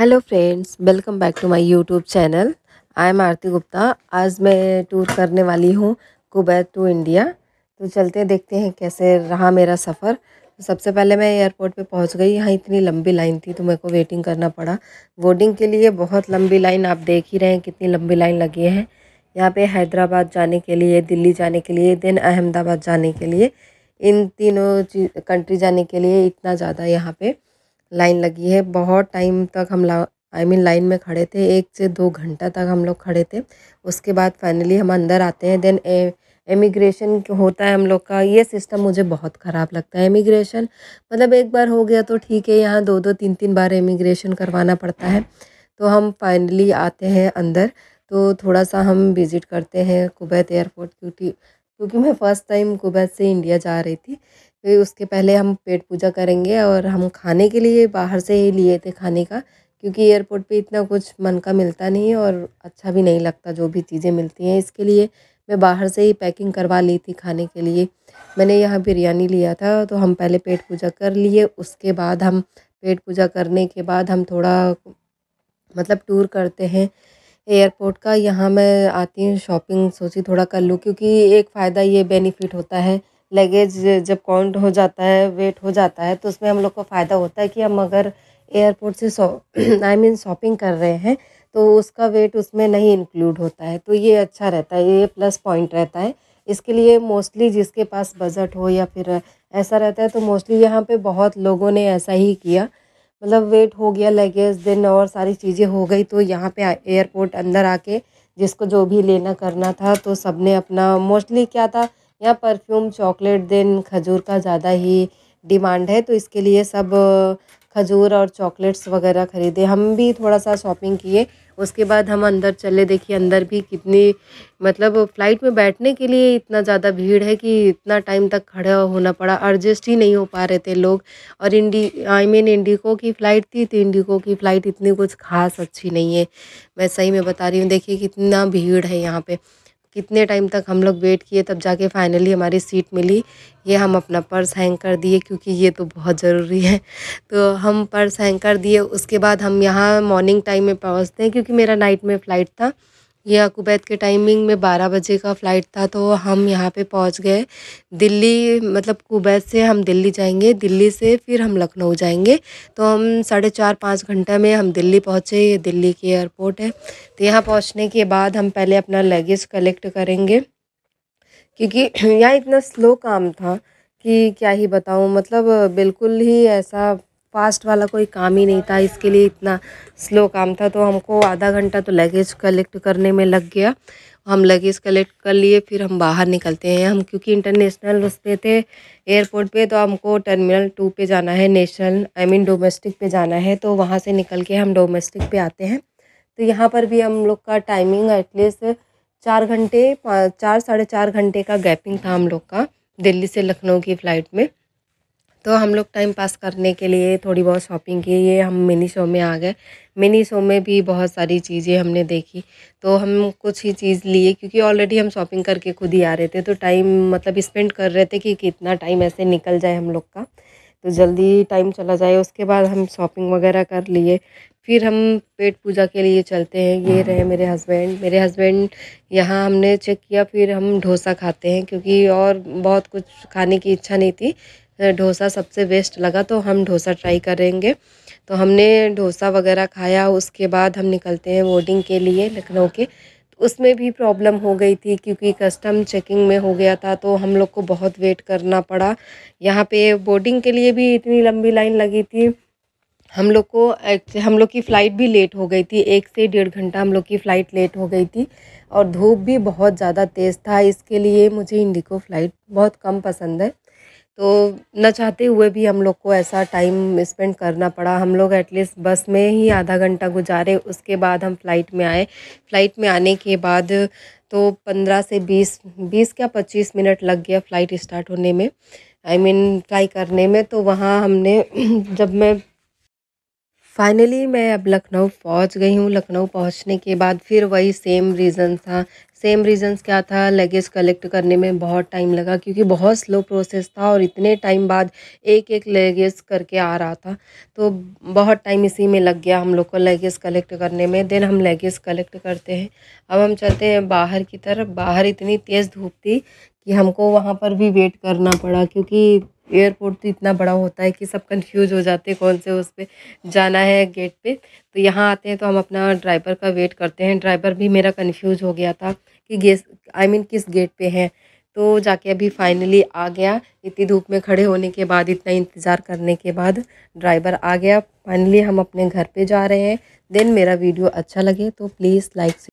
hello friends welcome back to my YouTube channel I am Aarti Gupta आज मैं tour करने वाली हूँ कुबैत टू इंडिया तो चलते देखते हैं कैसे रहा मेरा सफ़र तो सबसे पहले मैं एयरपोर्ट पे पहुँच गई यहाँ इतनी लंबी लाइन थी तो मेरे को वेटिंग करना पड़ा बोर्डिंग के लिए बहुत लंबी लाइन आप देख ही रहे हैं कितनी लंबी लाइन लगी है यहाँ पर हैदराबाद जाने के लिए दिल्ली जाने के लिए देन अहमदाबाद जाने के लिए इन तीनों कंट्री जाने के लिए इतना ज़्यादा यहाँ पर लाइन लगी है बहुत टाइम तक हम ला आई मीन लाइन में खड़े थे एक से दो घंटा तक हम लोग खड़े थे उसके बाद फाइनली हम अंदर आते हैं देन इमिग्रेशन होता है हम लोग का ये सिस्टम मुझे बहुत ख़राब लगता है इमिग्रेशन मतलब एक बार हो गया तो ठीक है यहाँ दो दो तीन तीन बार इमिग्रेशन करवाना पड़ता है तो हम फाइनली आते हैं अंदर तो थोड़ा सा हम विज़िट करते हैं कुबैत एयरपोर्ट क्योंकि क्योंकि मैं फ़र्स्ट टाइम कुवैत से इंडिया जा रही थी फिर तो उसके पहले हम पेट पूजा करेंगे और हम खाने के लिए बाहर से ही लिए थे खाने का क्योंकि एयरपोर्ट पे इतना कुछ मन का मिलता नहीं है और अच्छा भी नहीं लगता जो भी चीज़ें मिलती हैं इसके लिए मैं बाहर से ही पैकिंग करवा ली थी खाने के लिए मैंने यहाँ बिरयानी लिया था तो हम पहले पेट पूजा कर लिए उसके बाद हम पेट पूजा करने के बाद हम थोड़ा मतलब टूर करते हैं एयरपोर्ट का यहाँ मैं आती हूँ शॉपिंग सोची थोड़ा कर लूँ क्योंकि एक फ़ायदा ये बेनिफिट होता है लगेज जब काउंट हो जाता है वेट हो जाता है तो उसमें हम लोग को फ़ायदा होता है कि हम अगर एयरपोर्ट से आई मीन शॉपिंग कर रहे हैं तो उसका वेट उसमें नहीं इंक्लूड होता है तो ये अच्छा रहता है ये प्लस पॉइंट रहता है इसके लिए मोस्टली जिसके पास बजट हो या फिर ऐसा रहता है तो मोस्टली यहाँ पे बहुत लोगों ने ऐसा ही किया मतलब वेट हो गया लगेज दिन और सारी चीज़ें हो गई तो यहाँ पे एयरपोर्ट अंदर आके जिसको जो भी लेना करना था तो सब ने अपना मोस्टली क्या था यहाँ परफ्यूम चॉकलेट दिन खजूर का ज़्यादा ही डिमांड है तो इसके लिए सब खजूर और चॉकलेट्स वगैरह ख़रीदे हम भी थोड़ा सा शॉपिंग किए उसके बाद हम अंदर चले देखिए अंदर भी कितनी मतलब फ़्लाइट में बैठने के लिए इतना ज़्यादा भीड़ है कि इतना टाइम तक खड़ा होना पड़ा एडजस्ट ही नहीं हो पा रहे थे लोग और इंडी आई मीन इंडिको की फ़्लाइट थी तो इंडिको की फ़्लाइट इतनी कुछ खास अच्छी नहीं है मैं सही में बता रही हूँ देखिए कितना भीड़ है यहाँ पर कितने टाइम तक हम लोग वेट किए तब जाके फाइनली हमारी सीट मिली ये हम अपना पर्स हैंग कर दिए क्योंकि ये तो बहुत ज़रूरी है तो हम पर्स हैंग कर दिए उसके बाद हम यहाँ मॉर्निंग टाइम में पहुँचते हैं क्योंकि मेरा नाइट में फ़्लाइट था ये अकुबैत के टाइमिंग में बारह बजे का फ़्लाइट था तो हम यहाँ पे पहुँच गए दिल्ली मतलब कुबैत से हम दिल्ली जाएंगे दिल्ली से फिर हम लखनऊ जाएंगे तो हम साढ़े चार पाँच घंटे में हम दिल्ली पहुँचे ये दिल्ली के एयरपोर्ट है तो यहाँ पहुँचने के बाद हम पहले अपना लगेज कलेक्ट करेंगे क्योंकि यहाँ इतना स्लो काम था कि क्या ही बताऊँ मतलब बिल्कुल ही ऐसा फास्ट वाला कोई काम ही नहीं था इसके लिए इतना स्लो काम था तो हमको आधा घंटा तो लगेज कलेक्ट करने में लग गया हम लगेज कलेक्ट कर लिए फिर हम बाहर निकलते हैं हम क्योंकि इंटरनेशनल रस्ते पे थे एयरपोर्ट पे तो हमको टर्मिनल टू पे जाना है नेशनल आई मीन डोमेस्टिक पे जाना है तो वहाँ से निकल के हम डोमेस्टिक पे आते हैं तो यहाँ पर भी हम लोग का टाइमिंग एटलीस्ट चार घंटे चार साढ़े चार घंटे का गैपिंग था हम लोग का दिल्ली से लखनऊ की फ़्लाइट में तो हम लोग टाइम पास करने के लिए थोड़ी बहुत शॉपिंग की ये हम मिनी शो में आ गए मिनी शो में भी बहुत सारी चीज़ें हमने देखी तो हम कुछ ही चीज़ लिए क्योंकि ऑलरेडी हम शॉपिंग करके खुद ही आ रहे थे तो टाइम मतलब स्पेंड कर रहे थे कि कितना टाइम ऐसे निकल जाए हम लोग का तो जल्दी टाइम चला जाए उसके बाद हम शॉपिंग वगैरह कर लिए फिर हम पेट पूजा के लिए चलते हैं ये रहे मेरे हस्बैंड मेरे हस्बैंड यहाँ हमने चेक किया फिर हम डोसा खाते हैं क्योंकि और बहुत कुछ खाने की इच्छा नहीं थी डोसा सबसे बेस्ट लगा तो हम डोसा ट्राई करेंगे तो हमने डोसा वगैरह खाया उसके बाद हम निकलते हैं बोर्डिंग के लिए लखनऊ के तो उसमें भी प्रॉब्लम हो गई थी क्योंकि कस्टम चेकिंग में हो गया था तो हम लोग को बहुत वेट करना पड़ा यहाँ पे बोर्डिंग के लिए भी इतनी लंबी लाइन लगी थी हम लोग को हम लोग की फ़्लाइट भी लेट हो गई थी एक से डेढ़ घंटा हम लोग की फ़्लाइट लेट हो गई थी और धूप भी बहुत ज़्यादा तेज़ था इसके लिए मुझे इंडिको फ़्लाइट बहुत कम पसंद है तो न चाहते हुए भी हम लोग को ऐसा टाइम स्पेंड करना पड़ा हम लोग एटलीस्ट बस में ही आधा घंटा गुजारे उसके बाद हम फ़्लाइट में आए फ़्लाइट में आने के बाद तो पंद्रह से बीस बीस क्या पच्चीस मिनट लग गया फ़्लाइट स्टार्ट होने में आई मीन फ्लाई करने में तो वहाँ हमने जब मैं फाइनली मैं अब लखनऊ पहुँच गई हूँ लखनऊ पहुँचने के बाद फिर वही सेम रीज़न था सेम रीज़न्स क्या था लगेज कलेक्ट करने में बहुत टाइम लगा क्योंकि बहुत स्लो प्रोसेस था और इतने टाइम बाद एक एक लगेज करके आ रहा था तो बहुत टाइम इसी में लग गया हम लोग को लगेज कलेक्ट करने में देन हम लगेज कलेक्ट करते हैं अब हम चलते हैं बाहर की तरफ बाहर इतनी तेज़ धूप थी कि हमको वहाँ पर भी वेट करना पड़ा क्योंकि एयरपोर्ट तो इतना बड़ा होता है कि सब कंफ्यूज हो जाते हैं कौन से उस पर जाना है गेट पे तो यहाँ आते हैं तो हम अपना ड्राइवर का वेट करते हैं ड्राइवर भी मेरा कंफ्यूज हो गया था कि guess I I mean mean, किस गेट पे है तो जाके अभी फाइनली आ गया इतनी धूप में खड़े होने के बाद इतना इंतज़ार करने के बाद ड्राइवर आ गया फाइनली हम अपने घर पर जा रहे हैं देन मेरा वीडियो अच्छा लगे तो प्लीज़ लाइक